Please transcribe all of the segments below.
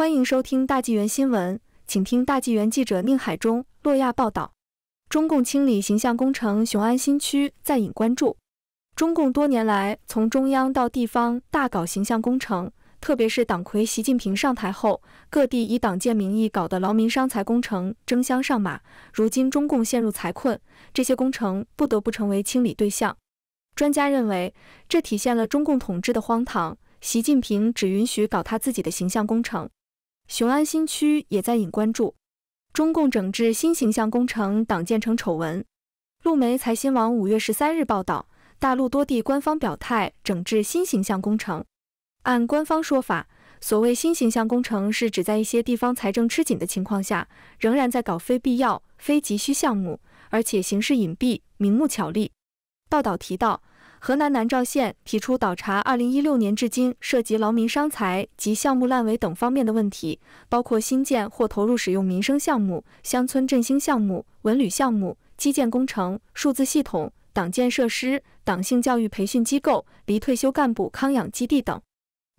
欢迎收听大纪元新闻，请听大纪元记者宁海中、洛亚报道：中共清理形象工程，雄安新区再引关注。中共多年来从中央到地方大搞形象工程，特别是党魁习近平上台后，各地以党建名义搞的劳民伤财工程争相上马。如今中共陷入财困，这些工程不得不成为清理对象。专家认为，这体现了中共统治的荒唐。习近平只允许搞他自己的形象工程。雄安新区也在引关注。中共整治“新形象工程”党建成丑闻。路媒财新网五月十三日报道，大陆多地官方表态整治“新形象工程”。按官方说法，所谓“新形象工程”是指在一些地方财政吃紧的情况下，仍然在搞非必要、非急需项目，而且形式隐蔽、明目巧立。报道提到。河南南召县提出倒查2016年至今涉及劳民伤财及项目烂尾等方面的问题，包括新建或投入使用民生项目、乡村振兴项目、文旅项目、基建工程、数字系统、党建设施、党性教育培训机构、离退休干部康养基地等。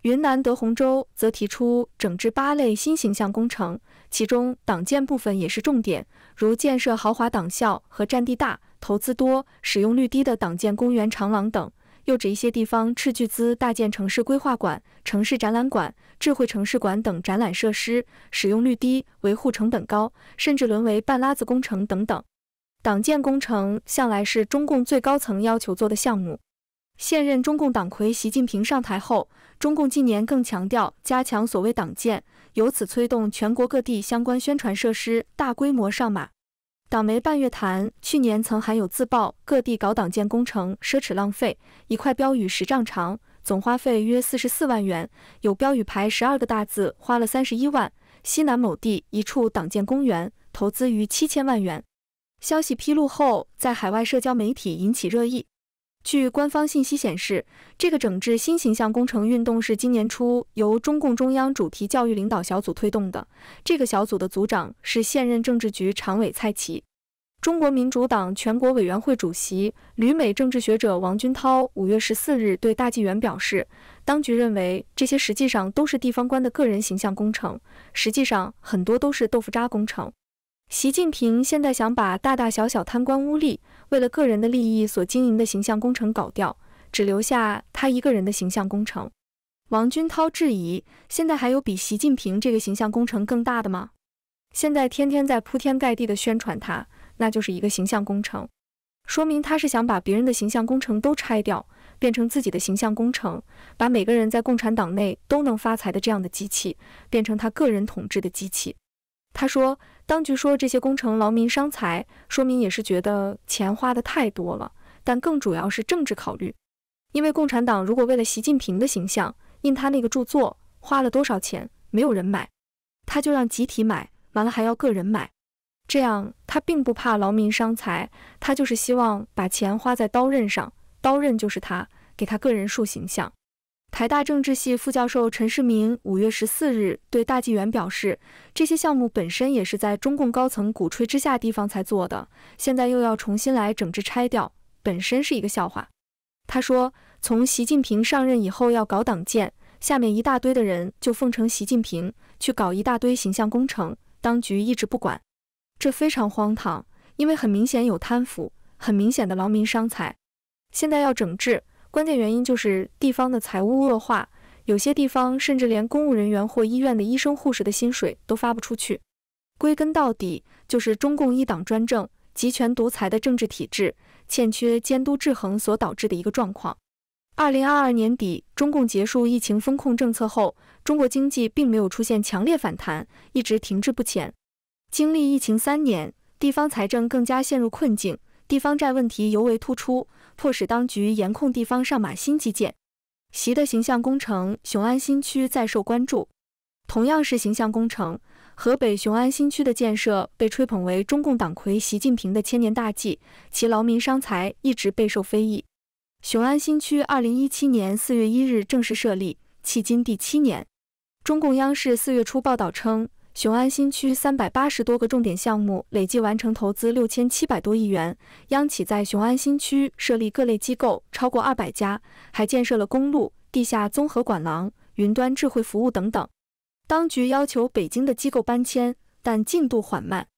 云南德宏州则提出整治八类新形象工程，其中党建部分也是重点，如建设豪华党校和占地大、投资多、使用率低的党建公园长廊等；又指一些地方斥巨资大建城市规划馆、城市展览馆、智慧城市馆等展览设施，使用率低，维护成本高，甚至沦为半拉子工程等等。党建工程向来是中共最高层要求做的项目。现任中共党魁习近平上台后，中共近年更强调加强所谓党建，由此催动全国各地相关宣传设施大规模上马。党媒半月谈去年曾含有自曝各地搞党建工程奢侈浪费，一块标语十丈长，总花费约四十四万元，有标语牌十二个大字花了三十一万。西南某地一处党建公园投资逾七千万元。消息披露后，在海外社交媒体引起热议。据官方信息显示，这个整治新形象工程运动是今年初由中共中央主题教育领导小组推动的。这个小组的组长是现任政治局常委蔡奇。中国民主党全国委员会主席、旅美政治学者王军涛五月十四日对《大纪元》表示，当局认为这些实际上都是地方官的个人形象工程，实际上很多都是豆腐渣工程。习近平现在想把大大小小贪官污吏为了个人的利益所经营的形象工程搞掉，只留下他一个人的形象工程。王军涛质疑：现在还有比习近平这个形象工程更大的吗？现在天天在铺天盖地的宣传他，那就是一个形象工程，说明他是想把别人的形象工程都拆掉，变成自己的形象工程，把每个人在共产党内都能发财的这样的机器，变成他个人统治的机器。他说：“当局说这些工程劳民伤财，说明也是觉得钱花的太多了，但更主要是政治考虑。因为共产党如果为了习近平的形象印他那个著作，花了多少钱，没有人买，他就让集体买，完了还要个人买。这样他并不怕劳民伤财，他就是希望把钱花在刀刃上，刀刃就是他，给他个人树形象。”台大政治系副教授陈世民五月十四日对大纪元表示，这些项目本身也是在中共高层鼓吹之下，地方才做的，现在又要重新来整治拆掉，本身是一个笑话。他说，从习近平上任以后要搞党建，下面一大堆的人就奉承习近平去搞一大堆形象工程，当局一直不管，这非常荒唐，因为很明显有贪腐，很明显的劳民伤财，现在要整治。关键原因就是地方的财务恶化，有些地方甚至连公务人员或医院的医生、护士的薪水都发不出去。归根到底，就是中共一党专政、集权独裁的政治体制欠缺监督制衡所导致的一个状况。二零二二年底，中共结束疫情封控政策后，中国经济并没有出现强烈反弹，一直停滞不前。经历疫情三年，地方财政更加陷入困境，地方债问题尤为突出。迫使当局严控地方上马新基建，习的形象工程雄安新区再受关注。同样是形象工程，河北雄安新区的建设被吹捧为中共党魁习近平的千年大计，其劳民伤财一直备受非议。雄安新区二零一七年四月一日正式设立，迄今第七年。中共央视四月初报道称。雄安新区三百八十多个重点项目累计完成投资六千七百多亿元。央企在雄安新区设立各类机构超过二百家，还建设了公路、地下综合管廊、云端智慧服务等等。当局要求北京的机构搬迁，但进度缓慢。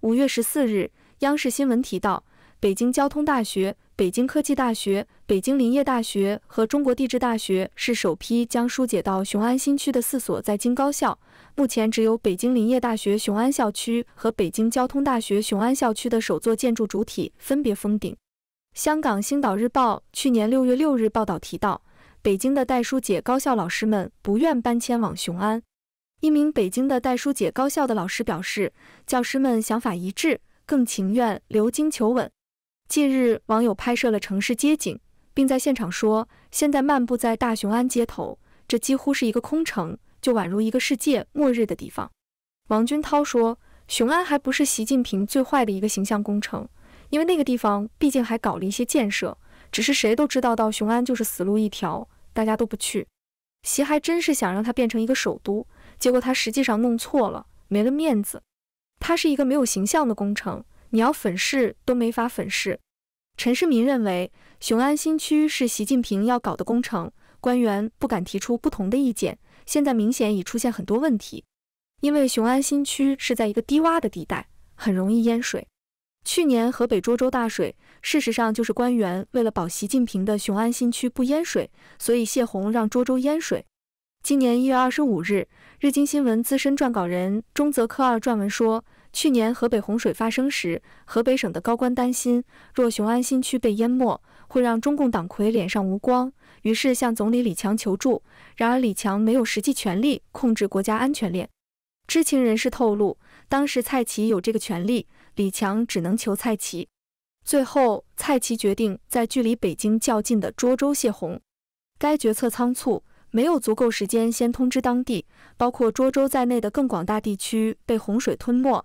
五月十四日，央视新闻提到，北京交通大学。北京科技大学、北京林业大学和中国地质大学是首批将疏解到雄安新区的四所在京高校。目前，只有北京林业大学雄安校区和北京交通大学雄安校区的首座建筑主体分别封顶。香港《星岛日报》去年六月六日报道提到，北京的代疏解高校老师们不愿搬迁往雄安。一名北京的代疏解高校的老师表示，教师们想法一致，更情愿留京求稳。近日，网友拍摄了城市街景，并在现场说：“现在漫步在大雄安街头，这几乎是一个空城，就宛如一个世界末日的地方。”王军涛说：“雄安还不是习近平最坏的一个形象工程，因为那个地方毕竟还搞了一些建设。只是谁都知道到雄安就是死路一条，大家都不去。习还真是想让它变成一个首都，结果他实际上弄错了，没了面子。他是一个没有形象的工程。”你要粉饰都没法粉饰。陈世民认为，雄安新区是习近平要搞的工程，官员不敢提出不同的意见。现在明显已出现很多问题，因为雄安新区是在一个低洼的地带，很容易淹水。去年河北涿州大水，事实上就是官员为了保习近平的雄安新区不淹水，所以泄洪让涿州淹水。今年一月二十五日，日经新闻资深撰稿人中泽克二撰文说。去年河北洪水发生时，河北省的高官担心若雄安新区被淹没，会让中共党魁脸上无光，于是向总理李强求助。然而李强没有实际权力控制国家安全链，知情人士透露，当时蔡奇有这个权利，李强只能求蔡奇。最后，蔡奇决定在距离北京较近的涿州泄洪。该决策仓促，没有足够时间先通知当地，包括涿州在内的更广大地区被洪水吞没。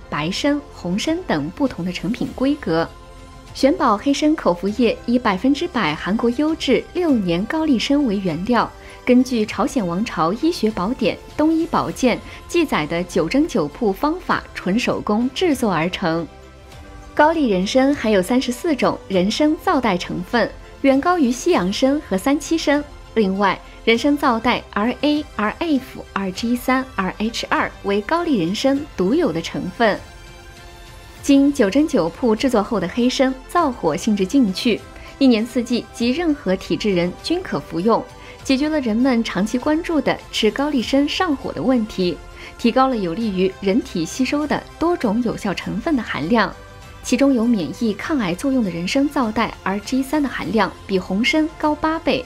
白参、红参等不同的成品规格，玄宝黑参口服液以百分之百韩国优质六年高丽参为原料，根据朝鲜王朝医学宝典《东医宝鉴》记载的九蒸九铺方法，纯手工制作而成。高丽人参含有三十四种人参皂苷成分，远高于西洋参和三七参。另外，人参皂苷 R A、R F、R G 三、R H 二为高丽人参独有的成分。经九针九铺制作后的黑参，燥火性质进去，一年四季及任何体质人均可服用，解决了人们长期关注的吃高丽参上火的问题，提高了有利于人体吸收的多种有效成分的含量，其中有免疫抗癌作用的人参皂苷 R G 三的含量比红参高八倍。